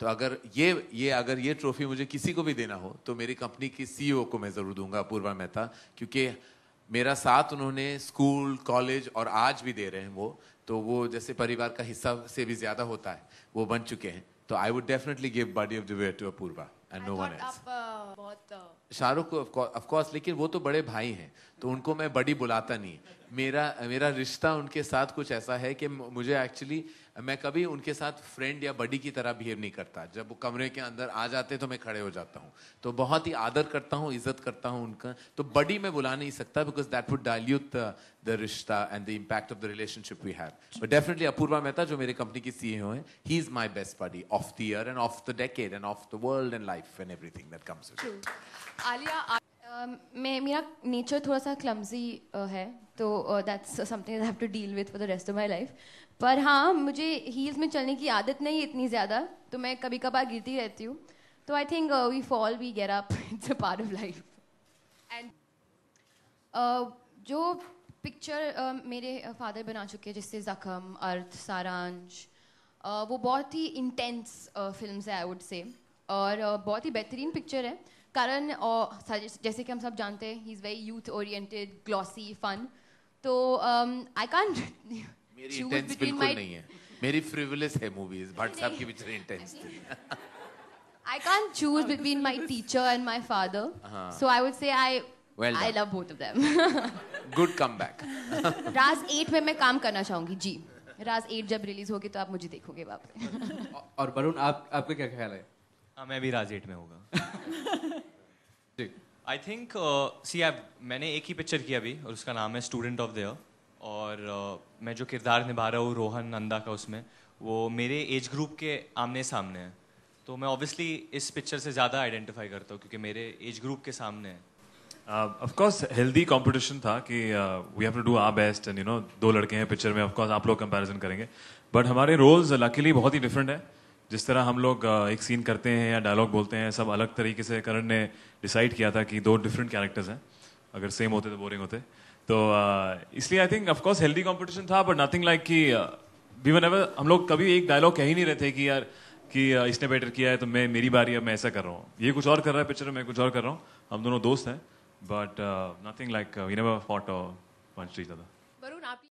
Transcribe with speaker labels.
Speaker 1: तो अगर ये ये अगर ये ट्रॉफी मुझे किसी को भी देना हो तो मेरी कंपनी की सी e को मैं ज़रूर दूंगा अपूर्वा मेहता क्योंकि मेरा साथ उन्होंने स्कूल कॉलेज और आज भी दे रहे हैं वो तो वो जैसे परिवार का हिस्सा से भी ज़्यादा होता है वो बन चुके हैं तो I would definitely give buddy of the way to Apoorva and no one else बहुत uh... शाहरुख को ऑफ कोर्स लेकिन वो तो बड़े भाई हैं तो उनको मैं बड़ी बुलाता नहीं मेरा मेरा रिश्ता उनके साथ कुछ ऐसा है कि मुझे एक्चुअली मैं कभी उनके साथ फ्रेंड या बड़ी की तरह बिहेव नहीं करता जब वो कमरे के अंदर आ जाते तो मैं खड़े हो जाता हूँ तो बहुत ही आदर करता हूँ इज्जत करता हूँ उनका तो बड़ी मैं बुला नहीं सकता because that would dilute the रिश्ता and the impact of the relationship we have but definitely Apoorva Mehta जो मेरी कंपनी की सी है he is my best buddy of the year and of the decade and of the world and life and everything that comes
Speaker 2: Alia मैं मेरा nature थोड़ा सा clumsy है तो that's something I have to deal with for the rest of my life पर हाँ मुझे heels में चलने की आदत नहीं है इतनी ज़्यादा तो मैं कभी कभार गिरती रहती हूँ तो I think we fall we get up it's a part of life and जो पिक्चर uh, मेरे फादर बना चुके हैं जिससे ज़ख़म अर्थ सारांश uh, वो बहुत ही इंटेंस फिल्म है आई वुड से और uh, बहुत ही बेहतरीन पिक्चर है करण और जैसे कि हम सब जानते हैं he is very youth oriented glossy fun तो आई um, कांट मेरी इंटेंस बिल्कुल नहीं
Speaker 1: है मेरी फ्रिवलेस है मूवीज भट्ट साहब की बिचरे इंटेंस थी
Speaker 2: I can't choose between my teacher and my father. Uh-huh. So I would say I well I love both of them.
Speaker 1: Good comeback.
Speaker 2: Raj 8 में मैं काम करना चाहूंगी जी राज 8 जब रिलीज होगी तो आप मुझे देखोगे वापस
Speaker 3: और वरुण आप आपका क्या ख्याल है हाँ मैं भी राज एट में होगा आई थिंक सी आई मैंने एक ही पिक्चर किया अभी और उसका नाम है स्टूडेंट ऑफ द और uh, मैं जो किरदार निभा रहा हूँ रोहन नंदा का उसमें वो मेरे एज ग्रुप के आमने सामने है तो मैं ऑब्वियसली इस पिक्चर से ज़्यादा आइडेंटिफाई करता हूँ क्योंकि मेरे एज ग्रुप के सामने है
Speaker 4: ऑफकोर्स हेल्दी कॉम्पिटिशन था कि we have to do our best and you know दो लड़के हैं पिक्चर में ऑफकोर्स आप लोग कंपेरिजन करेंगे बट हमारे रोल्स लकीली बहुत ही डिफरेंट है जिस तरह हम लोग एक सीन करते हैं या डायलॉग बोलते हैं सब अलग तरीके से करण ने डिसाइड किया था कि दो डिफरेंट कैरेक्टर्स हैं अगर सेम होते तो बोरिंग होते तो इसलिए I think of course healthy competition था बट नथिंग लाइक कि वी वन एवर हम लोग कभी एक डायलॉग कह ही नहीं रहे थे कि यार कि इसने बेटर किया है तो मैं मेरी बारी अब मैं ऐसा कर रहा हूँ ये कुछ और कर रहा है पिक्चर में मैं कुछ और कर रहा हूँ हम दोनों दोस्त हैं but nothing like we never fought punch reach